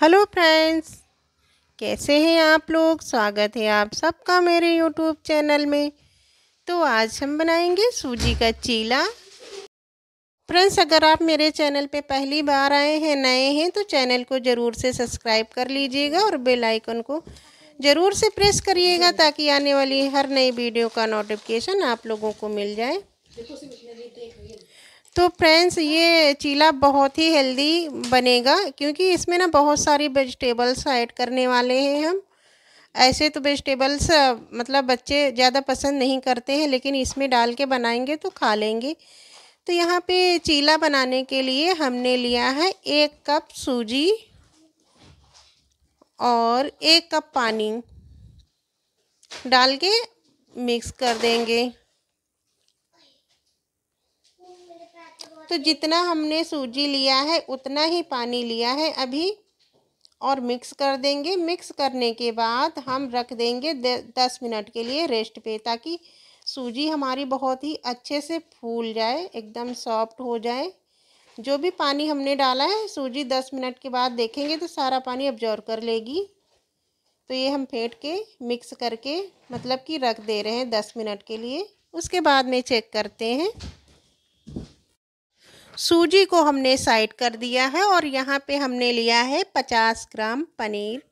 hello friends कैसे हैं आप लोग स्वागत है आप सबका मेरे यूट्यूब चैनल में तो आज हम बनाएंगे सूजी का चीला फ्रेंड्स अगर आप मेरे चैनल पे पहली बार आए हैं नए हैं तो चैनल को ज़रूर से सब्सक्राइब कर लीजिएगा और बेल आइकन को ज़रूर से प्रेस करिएगा ताकि आने वाली हर नई वीडियो का नोटिफिकेशन आप लोगों को मिल जाए तो फ्रेंड्स ये चीला बहुत ही हेल्दी बनेगा क्योंकि इसमें ना बहुत सारी वेजिटेबल्स ऐड करने वाले हैं हम ऐसे तो वेजिटेबल्स मतलब बच्चे ज़्यादा पसंद नहीं करते हैं लेकिन इसमें डाल के बनाएंगे तो खा लेंगे तो यहाँ पे चीला बनाने के लिए हमने लिया है एक कप सूजी और एक कप पानी डाल के मिक्स कर देंगे तो जितना हमने सूजी लिया है उतना ही पानी लिया है अभी और मिक्स कर देंगे मिक्स करने के बाद हम रख देंगे दस मिनट के लिए रेस्ट पे ताकि सूजी हमारी बहुत ही अच्छे से फूल जाए एकदम सॉफ्ट हो जाए जो भी पानी हमने डाला है सूजी दस मिनट के बाद देखेंगे तो सारा पानी ऑब्जॉर्व कर लेगी तो ये हम फेंट के मिक्स करके मतलब कि रख दे रहे हैं दस मिनट के लिए उसके बाद में चेक करते हैं सूजी को हमने साइड कर दिया है और यहाँ पे हमने लिया है पचास ग्राम पनीर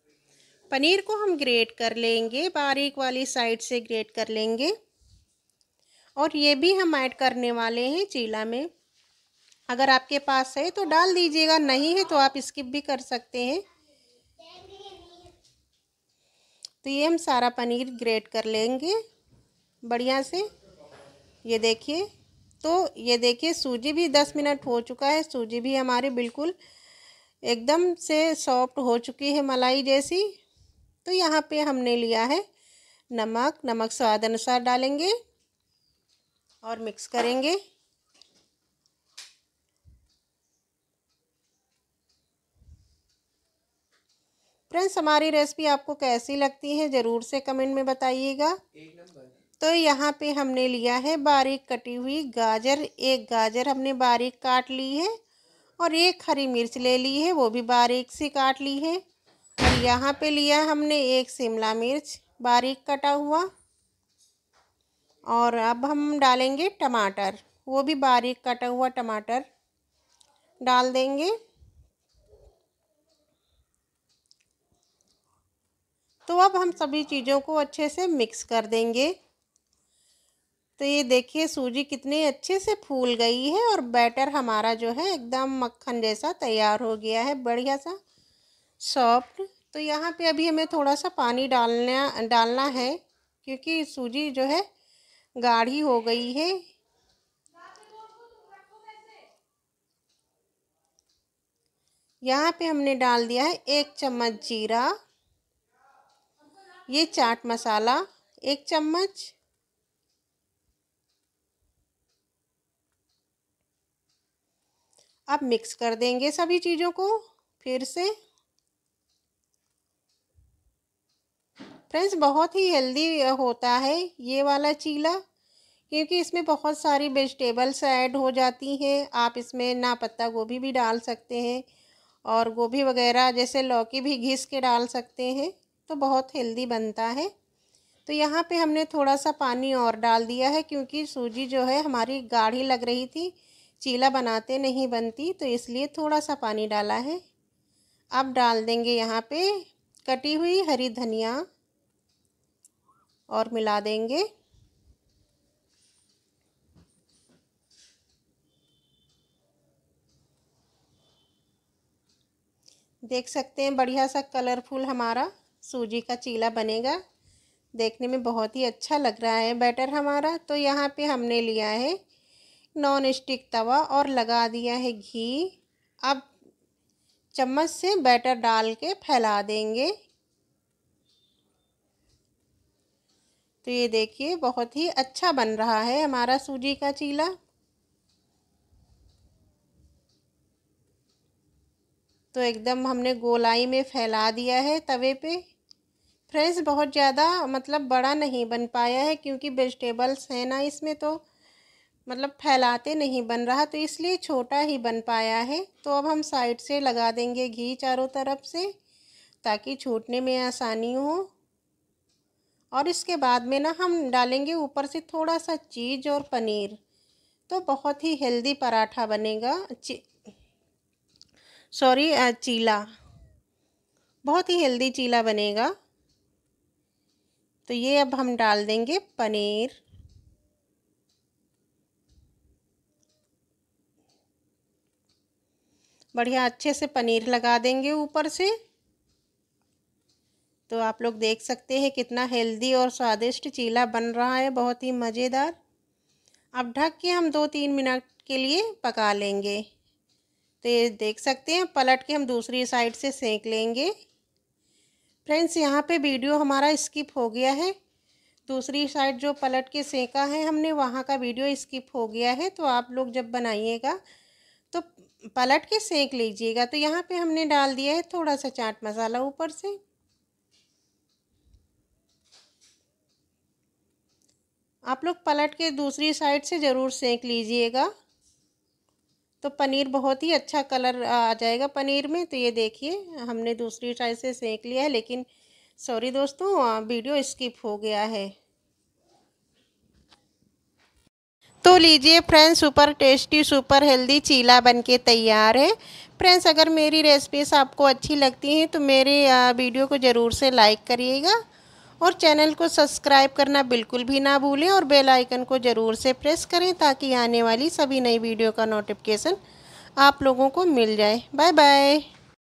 पनीर को हम ग्रेट कर लेंगे बारीक वाली साइड से ग्रेट कर लेंगे और ये भी हम ऐड करने वाले हैं चीला में अगर आपके पास है तो डाल दीजिएगा नहीं है तो आप स्किप भी कर सकते हैं तो ये हम सारा पनीर ग्रेट कर लेंगे बढ़िया से ये देखिए तो ये देखिए सूजी भी दस मिनट हो चुका है सूजी भी हमारी बिल्कुल एकदम से सॉफ्ट हो चुकी है मलाई जैसी तो यहाँ पे हमने लिया है नमक नमक स्वाद अनुसार डालेंगे और मिक्स करेंगे फ्रेंड्स हमारी रेसिपी आपको कैसी लगती है ज़रूर से कमेंट में बताइएगा तो यहाँ पे हमने लिया है बारीक कटी हुई गाजर एक गाजर हमने बारीक काट ली है और एक हरी मिर्च ले ली है वो भी बारीक से काट ली है और यहाँ पे लिया हमने एक शिमला मिर्च बारीक कटा हुआ और अब हम डालेंगे टमाटर वो भी बारीक कटा हुआ टमाटर डाल देंगे तो अब हम सभी चीज़ों को अच्छे से मिक्स कर देंगे तो ये देखिए सूजी कितनी अच्छे से फूल गई है और बैटर हमारा जो है एकदम मक्खन जैसा तैयार हो गया है बढ़िया सा सॉफ्ट तो यहाँ पे अभी हमें थोड़ा सा पानी डालना डालना है क्योंकि सूजी जो है गाढ़ी हो गई है यहाँ पे हमने डाल दिया है एक चम्मच जीरा ये चाट मसाला एक चम्मच अब मिक्स कर देंगे सभी चीज़ों को फिर से फ्रेंड्स बहुत ही हेल्दी होता है ये वाला चीला क्योंकि इसमें बहुत सारी वेजिटेबल्स ऐड हो जाती हैं आप इसमें ना पत्ता गोभी भी डाल सकते हैं और गोभी वगैरह जैसे लौकी भी घिस के डाल सकते हैं तो बहुत हेल्दी बनता है तो यहाँ पे हमने थोड़ा सा पानी और डाल दिया है क्योंकि सूजी जो है हमारी गाढ़ी लग रही थी चीला बनाते नहीं बनती तो इसलिए थोड़ा सा पानी डाला है अब डाल देंगे यहाँ पे कटी हुई हरी धनिया और मिला देंगे देख सकते हैं बढ़िया सा कलरफुल हमारा सूजी का चीला बनेगा देखने में बहुत ही अच्छा लग रहा है बैटर हमारा तो यहाँ पे हमने लिया है नॉन स्टिक तवा और लगा दिया है घी अब चम्मच से बैटर डाल के फैला देंगे तो ये देखिए बहुत ही अच्छा बन रहा है हमारा सूजी का चीला तो एकदम हमने गोलाई में फैला दिया है तवे पे फ्रेंड्स बहुत ज़्यादा मतलब बड़ा नहीं बन पाया है क्योंकि वेजिटेबल्स हैं ना इसमें तो मतलब फैलाते नहीं बन रहा तो इसलिए छोटा ही बन पाया है तो अब हम साइड से लगा देंगे घी चारों तरफ से ताकि छूटने में आसानी हो और इसके बाद में ना हम डालेंगे ऊपर से थोड़ा सा चीज़ और पनीर तो बहुत ही हेल्दी पराठा बनेगा सॉरी चीला बहुत ही हेल्दी चीला बनेगा तो ये अब हम डाल देंगे पनीर बढ़िया अच्छे से पनीर लगा देंगे ऊपर से तो आप लोग देख सकते हैं कितना हेल्दी और स्वादिष्ट चीला बन रहा है बहुत ही मज़ेदार अब ढक के हम दो तीन मिनट के लिए पका लेंगे तो ये देख सकते हैं पलट के हम दूसरी साइड से सेंक लेंगे फ्रेंड्स यहाँ पे वीडियो हमारा स्किप हो गया है दूसरी साइड जो पलट के सेंका है हमने वहाँ का वीडियो स्किप हो गया है तो आप लोग जब बनाइएगा तो पलट के सेंक लीजिएगा तो यहाँ पे हमने डाल दिया है थोड़ा सा चाट मसाला ऊपर से आप लोग पलट के दूसरी साइड से ज़रूर सेंक लीजिएगा तो पनीर बहुत ही अच्छा कलर आ जाएगा पनीर में तो ये देखिए हमने दूसरी साइड से सेंक लिया है लेकिन सॉरी दोस्तों वीडियो स्किप हो गया है तो लीजिए friends super tasty super healthy cheela बनके तैयार है फ्रेंड्स अगर मेरी रेसिपीज आपको अच्छी लगती हैं तो मेरे वीडियो को ज़रूर से लाइक करिएगा और चैनल को सब्सक्राइब करना बिल्कुल भी ना भूलें और बेल आइकन को ज़रूर से प्रेस करें ताकि आने वाली सभी नई वीडियो का नोटिफिकेशन आप लोगों को मिल जाए बाय बाय